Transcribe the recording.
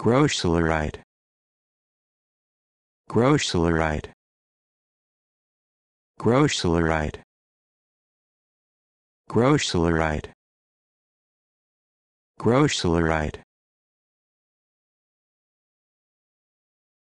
Grossularite. Grossularite. Grossularite. Grossularite. Grossularite.